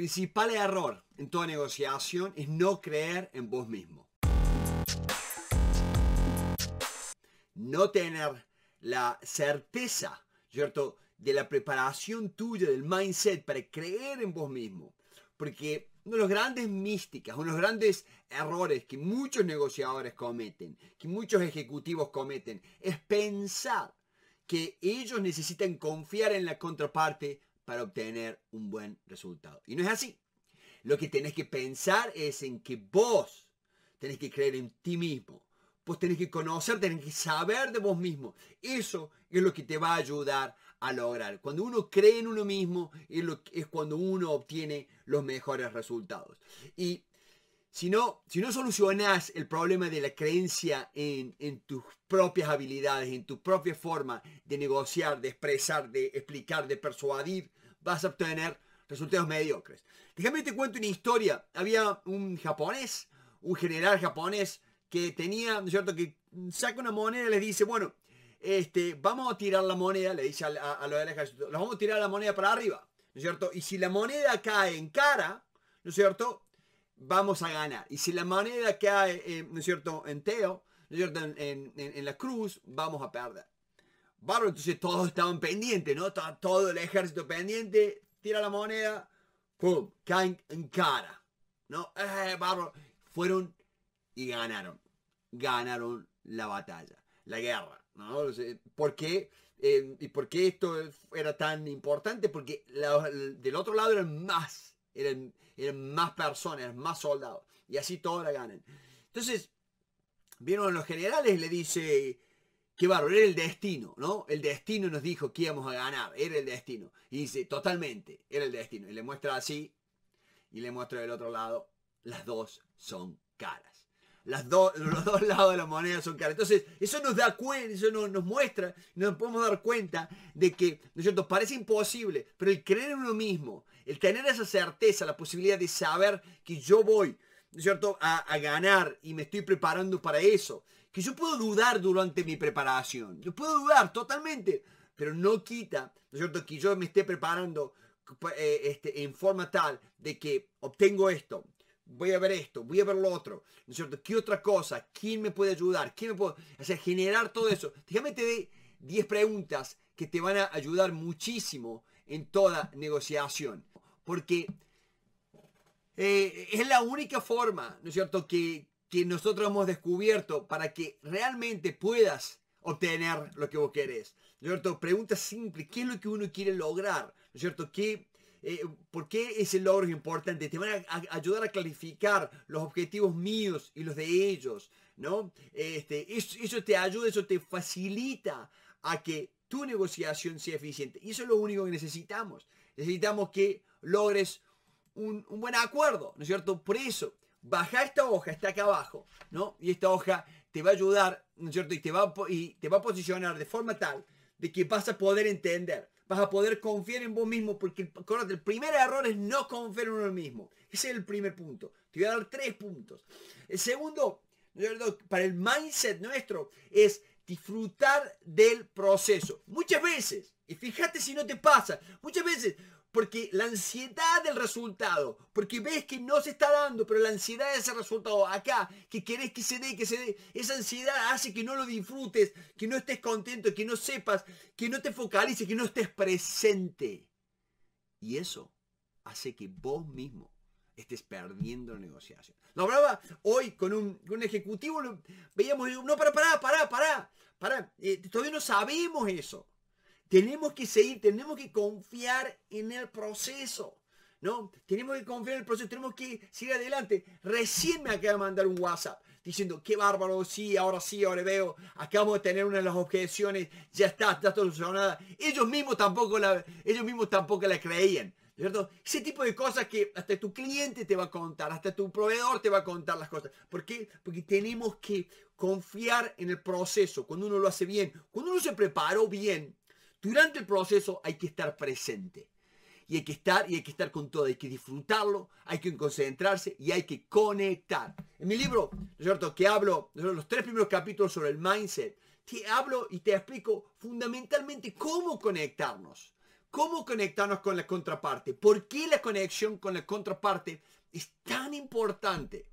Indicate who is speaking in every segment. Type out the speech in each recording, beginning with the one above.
Speaker 1: El Principal error en toda negociación es no creer en vos mismo. No tener la certeza, ¿cierto? De la preparación tuya, del mindset para creer en vos mismo. Porque uno de los grandes místicas, uno de los grandes errores que muchos negociadores cometen, que muchos ejecutivos cometen, es pensar que ellos necesitan confiar en la contraparte para obtener un buen resultado. Y no es así. Lo que tenés que pensar es en que vos tenés que creer en ti mismo. Vos tenés que conocer, tenés que saber de vos mismo. Eso es lo que te va a ayudar a lograr. Cuando uno cree en uno mismo es, es cuando uno obtiene los mejores resultados. Y si no, si solucionas el problema de la creencia en, tus propias habilidades, en tu propia forma de negociar, de expresar, de explicar, de persuadir, vas a obtener resultados mediocres. Déjame te cuento una historia. Había un japonés, un general japonés, que tenía, ¿no es cierto?, que saca una moneda y les dice, bueno, este, vamos a tirar la moneda, le dice a, los del vamos a tirar la moneda para arriba, ¿no es cierto? Y si la moneda cae en cara, ¿no es cierto? vamos a ganar. Y si la moneda cae, eh, ¿no es cierto?, en Teo, ¿no es cierto?, en, en, la cruz, vamos a perder. barro, entonces todos estaban pendientes, ¿no? Todo, todo el ejército pendiente, tira la moneda, ¡pum!, caen en cara, ¿no? Eh, Fueron y ganaron. Ganaron la batalla, la guerra, ¿no? ¿Por eh, ¿Y por qué esto era tan importante? Porque del otro lado eran más eran, más personas, eran más soldados. Y así todos la ganan. Entonces, vieron los generales, le dice, qué barro, era el destino, ¿no? El destino nos dijo que íbamos a ganar, era el destino. Y dice, totalmente, era el destino. Y le muestra así, y le muestra del otro lado, las dos son caras los dos lados de la moneda son caros. Entonces, eso nos da cuenta, eso nos, muestra, nos podemos dar cuenta de que, ¿no es cierto? Parece imposible, pero el creer en uno mismo, el tener esa certeza, la posibilidad de saber que yo voy, ¿no es cierto?, a, ganar y me estoy preparando para eso, que yo puedo dudar durante mi preparación, yo puedo dudar totalmente, pero no quita, ¿no es cierto?, que yo me esté preparando eh, este, en forma tal de que obtengo esto, voy a ver esto, voy a ver lo otro, ¿no es cierto? ¿Qué otra cosa? ¿Quién me puede ayudar? ¿Quién me puede, o generar todo eso? Déjame te dé 10 preguntas que te van a ayudar muchísimo en toda negociación, porque eh, es la única forma, ¿no es cierto?, que, que nosotros hemos descubierto para que realmente puedas obtener lo que vos querés. ¿no es cierto? Pregunta simple, ¿qué es lo que uno quiere lograr? ¿no es cierto? ¿Qué, eh, por qué ese logro es importante. Te van a, ayudar a clarificar los objetivos míos y los de ellos, ¿no? Este, eso, te ayuda, eso te facilita a que tu negociación sea eficiente. Y eso es lo único que necesitamos. Necesitamos que logres un, buen acuerdo, ¿no es cierto? Por eso, baja esta hoja, está acá abajo, ¿no? Y esta hoja te va a ayudar, ¿no es cierto? y te va a posicionar de forma tal de que vas a poder entender vas a poder confiar en vos mismo, porque el primer error es no confiar en uno mismo. Ese es el primer punto. Te voy a dar tres puntos. El segundo, para el mindset nuestro, es disfrutar del proceso. Muchas veces, y fíjate si no te pasa, muchas veces porque la ansiedad del resultado, porque ves que no se está dando, pero la ansiedad de ese resultado acá, que querés que se dé, que se dé, esa ansiedad hace que no lo disfrutes, que no estés contento, que no sepas, que no te focalices, que no estés presente. Y eso hace que vos mismo estés perdiendo la negociación. Lo hablaba hoy con un, ejecutivo, veíamos, no, para, para, para, para, para, eh, todavía no sabemos eso. Tenemos que seguir, tenemos que confiar en el proceso. ¿No? Tenemos que confiar en el proceso, tenemos que seguir adelante. Recién me acaba de mandar un WhatsApp diciendo, qué bárbaro, sí, ahora sí, ahora veo, acabamos de tener una de las objeciones, ya está, está solucionada. Ellos mismos tampoco la, ellos mismos tampoco la creían. ¿Cierto? Ese tipo de cosas que hasta tu cliente te va a contar, hasta tu proveedor te va a contar las cosas. ¿Por qué? Porque tenemos que confiar en el proceso, cuando uno lo hace bien, cuando uno se preparó bien, durante el proceso hay que estar presente. Y hay que estar, y hay que estar con todo, hay que disfrutarlo, hay que concentrarse y hay que conectar. En mi libro, que hablo, los tres primeros capítulos sobre el mindset, te hablo y te explico fundamentalmente cómo conectarnos. ¿Cómo conectarnos con la contraparte? ¿Por qué la conexión con la contraparte es tan importante?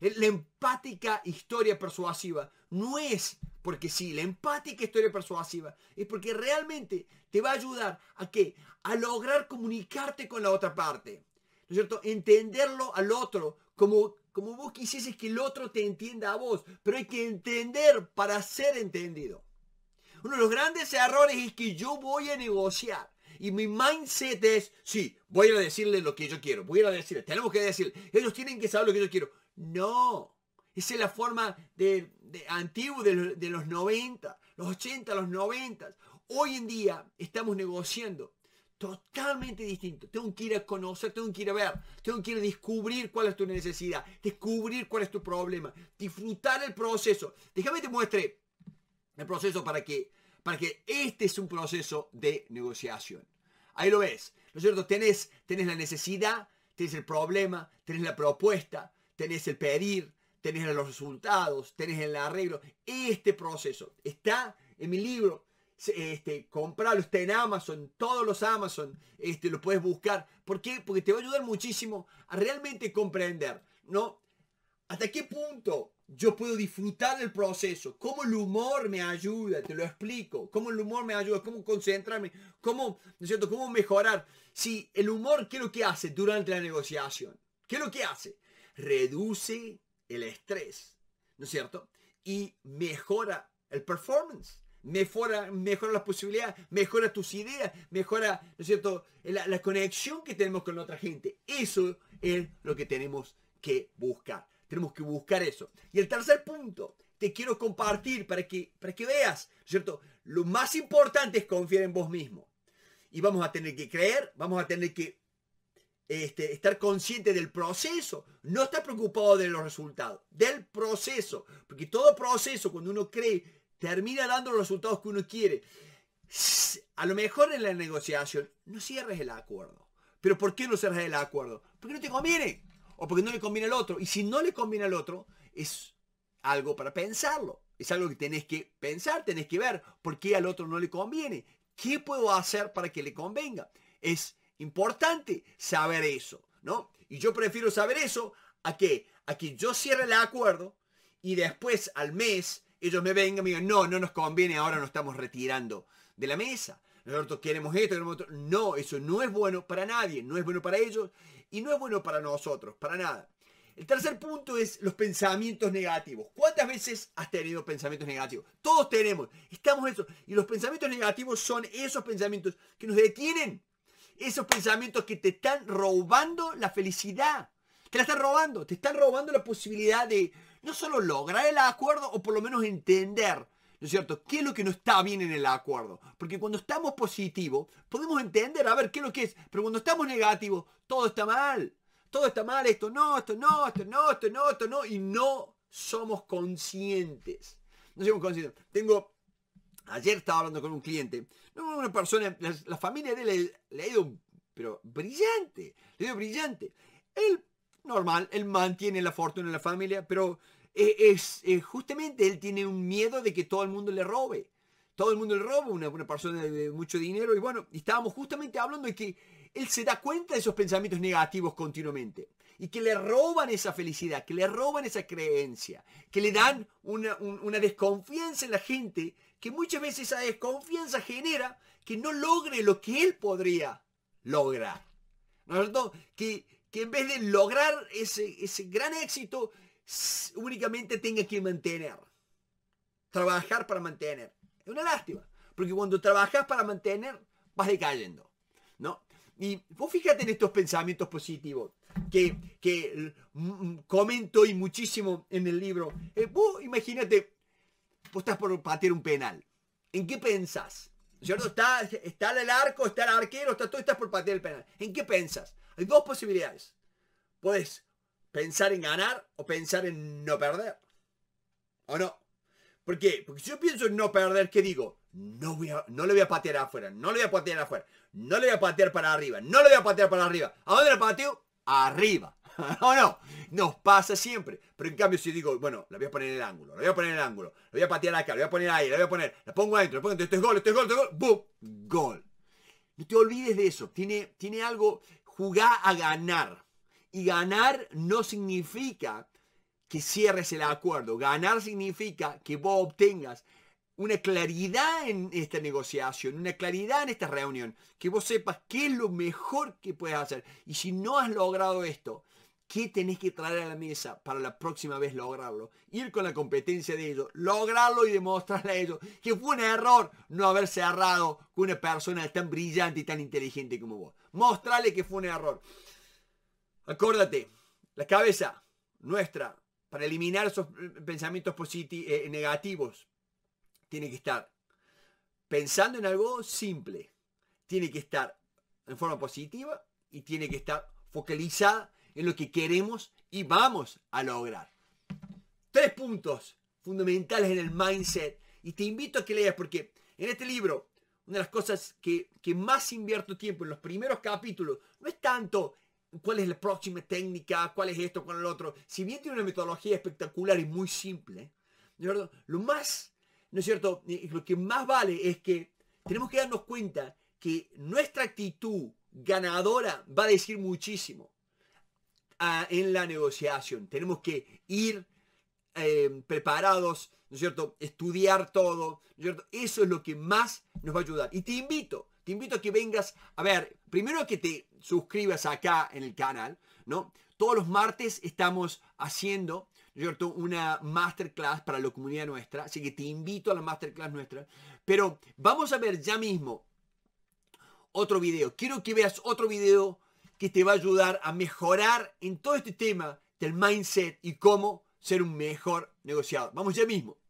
Speaker 1: La empática historia persuasiva no es porque si la empática historia persuasiva es porque realmente te va a ayudar a qué? A lograr comunicarte con la otra parte. ¿No es cierto? Entenderlo al otro como, como vos quisieses que el otro te entienda a vos. Pero hay que entender para ser entendido. Uno de los grandes errores es que yo voy a negociar. Y mi mindset es, sí, voy a decirle lo que yo quiero, voy a decirle, tenemos que decir, ellos tienen que saber lo que yo quiero. No, esa es la forma de, antiguo de, los 90, los 80, los 90. Hoy en día estamos negociando totalmente distinto. Tengo que ir a conocer, tengo que ir a ver, tengo que ir a descubrir cuál es tu necesidad, descubrir cuál es tu problema, disfrutar el proceso. Déjame te muestre el proceso para que, para que este es un proceso de negociación. Ahí lo ves, ¿no es cierto? Tenés, tenés la necesidad, tenés el problema, tenés la propuesta, tenés el pedir, tenés los resultados, tenés el arreglo. Este proceso está en mi libro. Este, compralo, está en Amazon, todos los Amazon, este, lo puedes buscar. ¿Por qué? Porque te va a ayudar muchísimo a realmente comprender, ¿no? ¿Hasta qué punto yo puedo disfrutar del proceso? ¿Cómo el humor me ayuda? Te lo explico. ¿Cómo el humor me ayuda? ¿Cómo concentrarme? ¿Cómo, ¿no ¿Cómo mejorar? Si el humor, ¿qué es lo que hace durante la negociación? ¿Qué es lo que hace? Reduce el estrés, ¿no es cierto? Y mejora el performance, mejora, mejora las posibilidades, mejora tus ideas, mejora, ¿no es cierto?, la, conexión que tenemos con la otra gente. Eso es lo que tenemos que buscar. Tenemos que buscar eso. Y el tercer punto te quiero compartir para que, para que veas, ¿no es ¿cierto? Lo más importante es confiar en vos mismo. Y vamos a tener que creer, vamos a tener que este, estar consciente del proceso, no estar preocupado de los resultados, del proceso, porque todo proceso, cuando uno cree, termina dando los resultados que uno quiere. A lo mejor en la negociación no cierres el acuerdo. ¿Pero por qué no cierres el acuerdo? Porque no te conviene o porque no le conviene al otro. Y si no le conviene al otro, es algo para pensarlo. Es algo que tenés que pensar, tenés que ver por qué al otro no le conviene. ¿Qué puedo hacer para que le convenga? Es Importante saber eso, ¿no? Y yo prefiero saber eso a que, a que yo cierre el acuerdo y después al mes ellos me vengan y me digan, no, no nos conviene, ahora nos estamos retirando de la mesa. Nosotros queremos esto, queremos otro. No, eso no es bueno para nadie, no es bueno para ellos y no es bueno para nosotros, para nada. El tercer punto es los pensamientos negativos. ¿Cuántas veces has tenido pensamientos negativos? Todos tenemos, estamos eso. Y los pensamientos negativos son esos pensamientos que nos detienen esos pensamientos que te están robando la felicidad. Te la están robando, te están robando la posibilidad de no solo lograr el acuerdo o por lo menos entender, ¿no es cierto?, qué es lo que no está bien en el acuerdo. Porque cuando estamos positivos, podemos entender, a ver, qué es lo que es, pero cuando estamos negativos, todo está mal. Todo está mal, esto no, esto no, esto no, esto no, esto no, y no somos conscientes. No somos conscientes. Tengo Ayer estaba hablando con un cliente, una persona, la, familia de él le, ha ido, pero brillante, le ha ido brillante. Él, normal, él mantiene la fortuna en la familia, pero eh, es, eh, justamente él tiene un miedo de que todo el mundo le robe. Todo el mundo le roba, una, una persona de mucho dinero, y bueno, estábamos justamente hablando de que él se da cuenta de esos pensamientos negativos continuamente y que le roban esa felicidad, que le roban esa creencia, que le dan una, desconfianza en la gente que muchas veces esa desconfianza genera que no logre lo que él podría lograr. ¿No Que, en vez de lograr ese, ese gran éxito, únicamente tenga que mantener. Trabajar para mantener. Es una lástima. Porque cuando trabajas para mantener, vas decayendo. ¿No? Y vos fíjate en estos pensamientos positivos que, mm, mm, comento y muchísimo en el libro. Eh, vos imagínate estás por patear un penal. ¿En qué pensás? ¿Cierto? Está, está el arco, está el arquero, está todo, estás por patear el penal. ¿En qué pensás? Hay dos posibilidades. Puedes pensar en ganar o pensar en no perder. ¿O no? ¿Por qué? Porque si yo pienso en no perder, ¿qué digo? No, voy a, no le voy a patear afuera, no le voy a patear afuera, no le voy a patear para arriba, no le voy a patear para arriba. ¿A dónde le pateo? Arriba. no, no, nos pasa siempre. Pero en cambio si digo, bueno, la voy a poner en el ángulo, la voy a poner en el ángulo, la voy a patear acá, la voy a poner ahí, la voy a poner, la pongo adentro, la pongo adentro, es gol, este es gol, es gol, ¡boom! Gol. No te olvides de eso, tiene, tiene algo, jugar a ganar. Y ganar no significa que cierres el acuerdo, ganar significa que vos obtengas una claridad en esta negociación, una claridad en esta reunión, que vos sepas qué es lo mejor que puedes hacer. Y si no has logrado esto, ¿Qué tenés que traer a la mesa para la próxima vez lograrlo? Ir con la competencia de ellos, lograrlo y demostrarle a ellos que fue un error no haber cerrado con una persona tan brillante y tan inteligente como vos. Mostrarle que fue un error. Acuérdate, la cabeza nuestra, para eliminar esos pensamientos eh, negativos, tiene que estar pensando en algo simple. Tiene que estar en forma positiva y tiene que estar focalizada en lo que queremos y vamos a lograr. Tres puntos fundamentales en el mindset y te invito a que leas porque en este libro una de las cosas que, más invierto tiempo en los primeros capítulos no es tanto cuál es la próxima técnica, cuál es esto, con el otro. Si bien tiene una metodología espectacular y muy simple, lo más, ¿no es cierto? Lo que más vale es que tenemos que darnos cuenta que nuestra actitud ganadora va a decir muchísimo en la negociación. Tenemos que ir em, preparados, ¿no es cierto? Estudiar todo, ¿no Eso es lo que más nos va a ayudar. Y te invito, te invito a que vengas, a ver, primero que te suscribas acá en el canal, ¿no? Todos los martes estamos haciendo, ¿no es cierto? Una masterclass para la comunidad nuestra, así que te invito a la masterclass nuestra. Pero vamos a ver ya mismo otro video. Quiero que veas otro video que te va a ayudar a mejorar en todo este tema del mindset y cómo ser un mejor negociador. Vamos ya mismo.